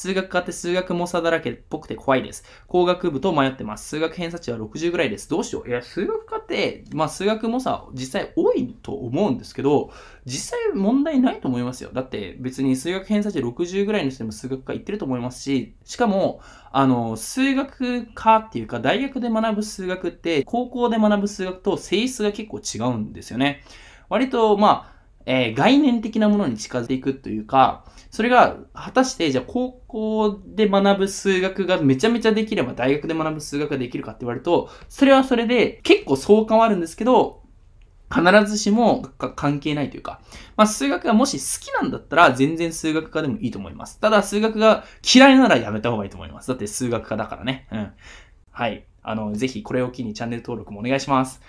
数学科って数学猛者だらけっぽくて怖いです。工学部と迷ってます。数学偏差値は60ぐらいです。どうしよう。いや、数学科って、まあ数学猛者実際多いと思うんですけど、実際問題ないと思いますよ。だって別に数学偏差値60ぐらいの人でも数学科行ってると思いますし、しかも、あの、数学科っていうか、大学で学ぶ数学って、高校で学ぶ数学と性質が結構違うんですよね。割と、まあ、えー、概念的なものに近づいていくというか、それが果たしてじゃあ高校で学ぶ数学がめちゃめちゃできれば大学で学ぶ数学ができるかって言われると、それはそれで結構相関はあるんですけど、必ずしも関係ないというか、まあ、数学がもし好きなんだったら全然数学科でもいいと思います。ただ数学が嫌いならやめた方がいいと思います。だって数学科だからね。うん。はい。あの、ぜひこれを機にチャンネル登録もお願いします。